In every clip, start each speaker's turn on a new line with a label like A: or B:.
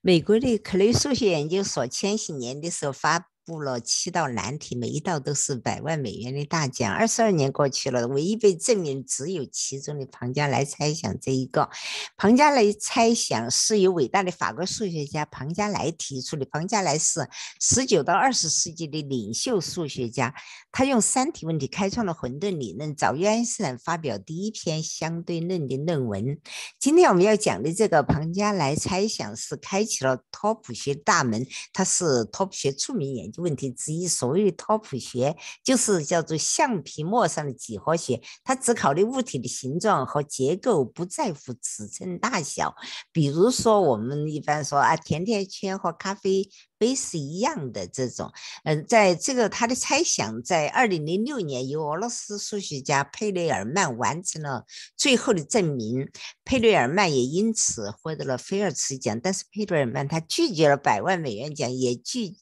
A: 美国的克雷数学研究所前些年的时候发。布了七道难题，每一道都是百万美元的大奖。二十二年过去了，唯一被证明只有其中的庞加莱猜想。这一个庞加莱猜想是由伟大的法国数学家庞加莱提出的。庞加莱是十九到二十世纪的领袖数学家，他用三体问题开创了混沌理论，早于爱因斯坦发表第一篇相对论的论文。今天我们要讲的这个庞加莱猜想，是开启了托普学大门。他是托普学著名研。问题之一，所谓的拓扑学就是叫做橡皮末上的几何学，它只考虑物体的形状和结构，不在乎尺寸大小。比如说，我们一般说啊，甜甜圈和咖啡杯是一样的这种。嗯，在这个，他的猜想在二零零六年由俄罗斯数学家佩雷尔曼完成了最后的证明。佩雷尔曼也因此获得了菲尔茨奖，但是佩雷尔曼他拒绝了百万美元奖，也拒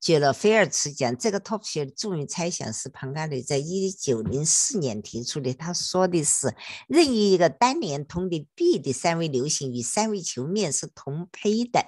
A: 绝了。菲尔茨讲，这个 top top 扑学著名猜想是庞加莱在一九零四年提出的。他说的是，任意一个单连通的 B 的三维流形与三维球面是同胚的。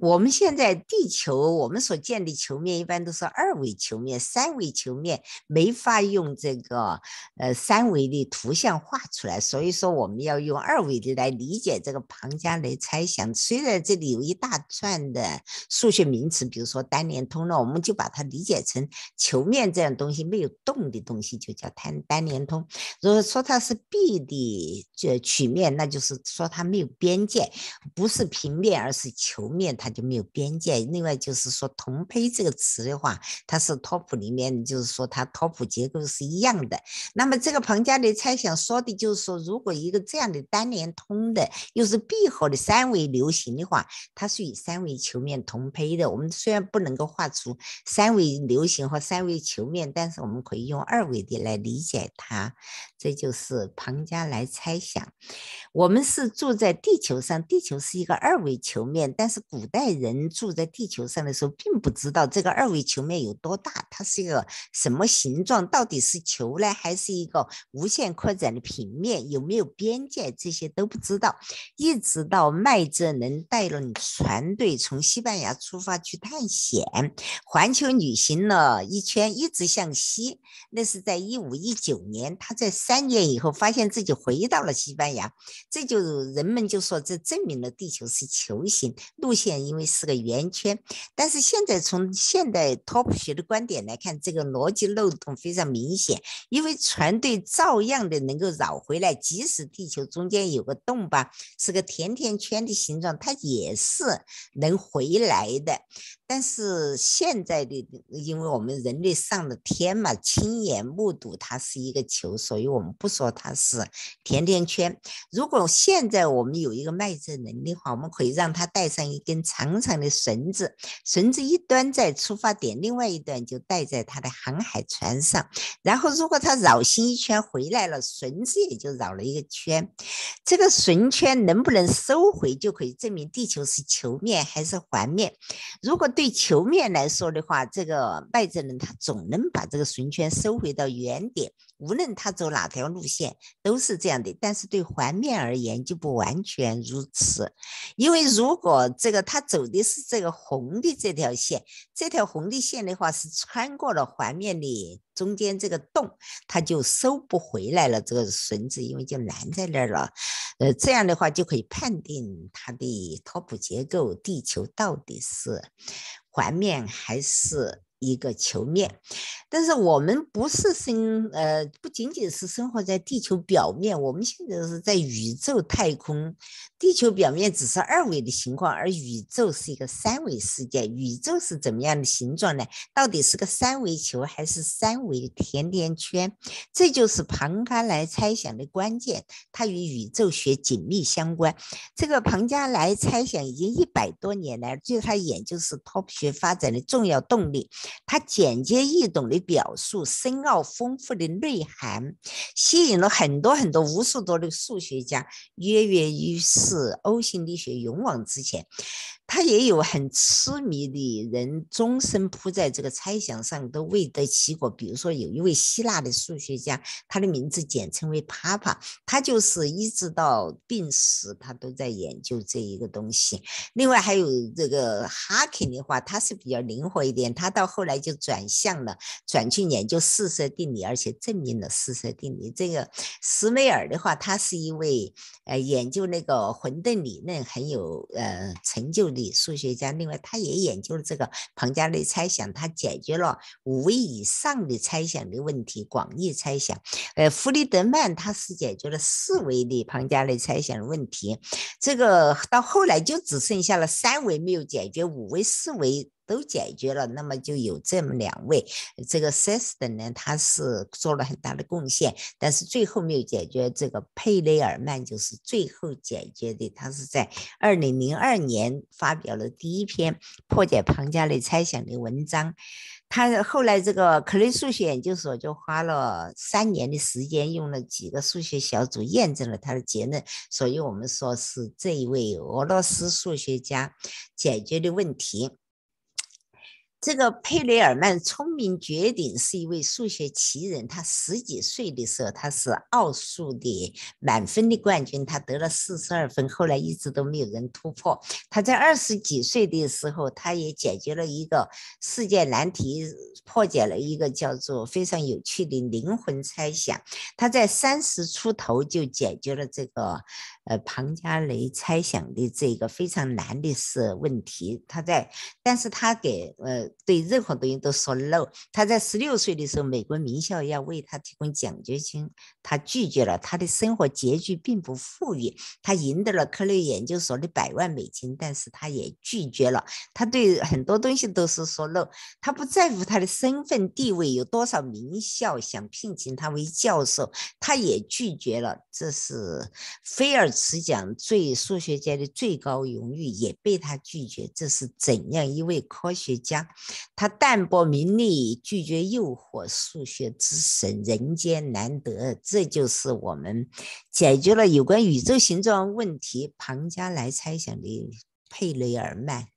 A: 我们现在地球，我们所见的球面一般都是二维球面，三维球面没法用这个呃三维的图像画出来，所以说我们要用二维的来理解这个庞加雷猜想。虽然这里有一大串的数学名词，比如说单连通了，我们。就把它理解成球面这样东西，没有洞的东西就叫单单联通。如果说它是闭的，就曲面，那就是说它没有边界，不是平面，而是球面，它就没有边界。另外就是说同胚这个词的话，它是拓扑里面，就是说它拓扑结构是一样的。那么这个彭加莱猜想说的就是说，如果一个这样的单联通的又是闭合的三维流形的话，它是与三维球面同胚的。我们虽然不能够画出。三维流行和三维球面，但是我们可以用二维的来理解它，这就是庞加莱猜想。我们是住在地球上，地球是一个二维球面，但是古代人住在地球上的时候，并不知道这个二维球面有多大，它是一个什么形状，到底是球呢，还是一个无限扩展的平面，有没有边界，这些都不知道。一直到麦哲伦带领船队从西班牙出发去探险，环。环球旅行了一圈，一直向西。那是在一五一九年，他在三年以后发现自己回到了西班牙。这就人们就说，这证明了地球是球形。路线因为是个圆圈，但是现在从现代托普学的观点来看，这个逻辑漏洞非常明显。因为船队照样的能够绕回来，即使地球中间有个洞吧，是个甜甜圈的形状，它也是能回来的。但是现在的，因为我们人类上了天嘛，亲眼目睹它是一个球，所以我们不说它是甜甜圈。如果现在我们有一个麦哲伦的话，我们可以让他带上一根长长的绳子，绳子一端在出发点，另外一端就带在他的航海船上。然后，如果他绕行一圈回来了，绳子也就绕了一个圈。这个绳圈能不能收回，就可以证明地球是球面还是环面。如果对。对球面来说的话，这个麦哲伦他总能把这个绳圈收回到原点，无论他走哪条路线都是这样的。但是对环面而言就不完全如此，因为如果这个他走的是这个红的这条线，这条红的线的话是穿过了环面的。中间这个洞，它就收不回来了，这个绳子因为就拦在那儿了，呃，这样的话就可以判定它的托普结构，地球到底是环面还是？一个球面，但是我们不是生呃，不仅仅是生活在地球表面，我们现在是在宇宙太空。地球表面只是二维的情况，而宇宙是一个三维世界。宇宙是怎么样的形状呢？到底是个三维球，还是三维的甜甜圈？这就是庞加莱猜想的关键，它与宇宙学紧密相关。这个庞加莱猜想已经一百多年来，就它研究是 TOP 学发展的重要动力。它简洁易懂的表述，深奥丰富的内涵，吸引了很多很多无数多的数学家跃跃欲试，呕心沥血勇往直前。他也有很痴迷的人，终生扑在这个猜想上都未得其果。比如说，有一位希腊的数学家，他的名字简称为帕帕，他就是一直到病死，他都在研究这一个东西。另外还有这个哈肯的话，他是比较灵活一点，他到后来就转向了，转去研究四色定理，而且证明了四色定理。这个斯梅尔的话，他是一位呃研究那个混沌理论很有呃成就的。数学家，另外他也研究了这个庞加莱猜想，他解决了五维以上的猜想的问题，广义猜想。呃，弗里德曼他是解决了四维的庞加莱猜想的问题，这个到后来就只剩下了三维没有解决，五维、四维。都解决了，那么就有这么两位，这个 s e s t a n 呢，他是做了很大的贡献，但是最后没有解决。这个佩雷尔曼就是最后解决的，他是在二零零二年发表了第一篇破解庞加莱猜想的文章。他后来这个克雷数学研究所就花了三年的时间，用了几个数学小组验证了他的结论。所以，我们说是这一位俄罗斯数学家解决的问题。这个佩雷尔曼聪明绝顶，是一位数学奇人。他十几岁的时候，他是奥数的满分的冠军，他得了四十二分，后来一直都没有人突破。他在二十几岁的时候，他也解决了一个世界难题，破解了一个叫做非常有趣的灵魂猜想。他在三十出头就解决了这个，呃庞加雷猜想的这个非常难的是问题。他在，但是他给呃。对任何东西都说 no。他在十六岁的时候，美国名校要为他提供奖学金，他拒绝了。他的生活拮据，并不富裕。他赢得了克瑞研究所的百万美金，但是他也拒绝了。他对很多东西都是说 no。他不在乎他的身份地位，有多少名校想聘请他为教授，他也拒绝了。这是菲尔茨奖最数学界的最高荣誉，也被他拒绝。这是怎样一位科学家？他淡泊名利，拒绝诱惑，数学之神，人间难得，这就是我们解决了有关宇宙形状问题庞加莱猜想的佩雷尔曼。